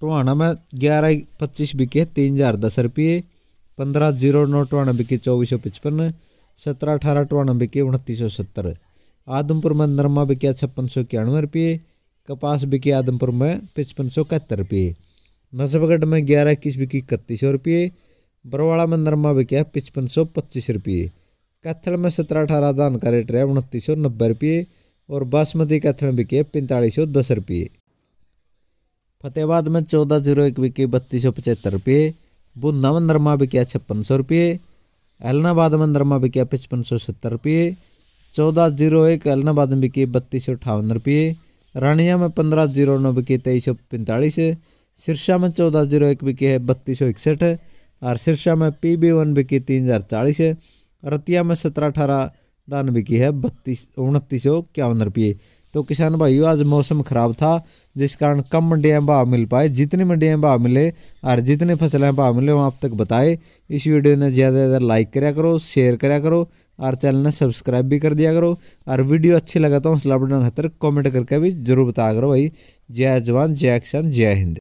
टोहाना में ग्यारह पच्चीस बिके तीन हजार दस रुपये पंद्रह जीरो नौ टोहाना बिके चौबीस सौ पचपन सत्रह अठारह टोहाना बिके उनतीस सौ सत्तर आदमपुर में नरमा बिकया छप्पन सौ इक्यानवे रुपये कपास बिके आदमपुर में पचपन सौ इकहत्तर रुपये नसबगढ़ में ग्यारह इक्कीस बिकी इकतीस सौ रुपये बरवाड़ा में नरमा बिकया पचपन सौ पच्चीस रुपये कैथल में सत्रह अठारह दान का रेट रहा उनतीस सौ नब्बे रुपये और बासमती कैथल बिके पैंतालीस सौ दस रुपये फतेहाबाद में चौदह जीरो एक बिकी बत्तीस सौ पचहत्तर रुपये बुंदा में नरमा बिकिया छप्पन सौ रुपये एलनाबाद में नरमा बिकिया पचपन सौ सत्तर रुपये चौदह जीरो एक एलनाबाद में बिके बत्तीस सौ अठावन रुपये रानिया में पंद्रह जीरो नौ बिके तेईस सौ पैंतालीस सिरसा में चौदह जीरो एक बिके है बत्तीस सौ इकसठ और सिरसा में पी बी वन बिके तीन हज़ार चालीस रतिया में सत्रह अठारह दान बिकी है बत्तीस उनतीस सौ इक्यावन रुपये तो किसान भाइयों आज मौसम ख़राब था जिस कारण कम मंडियाँ भाव मिल पाए जितने मंडियाँ भाव मिले और जितने फसलें भाव मिले वो आप तक बताए इस वीडियो ने ज़्यादा से ज़्यादा लाइक करा करो शेयर करा करो और चैनल ने सब्सक्राइब भी कर दिया करो और वीडियो अच्छी लगा तो उस बढ़ाने खतर कॉमेंट करके भी जरूर बताया करो भाई जय जवान जय किसान जय हिंद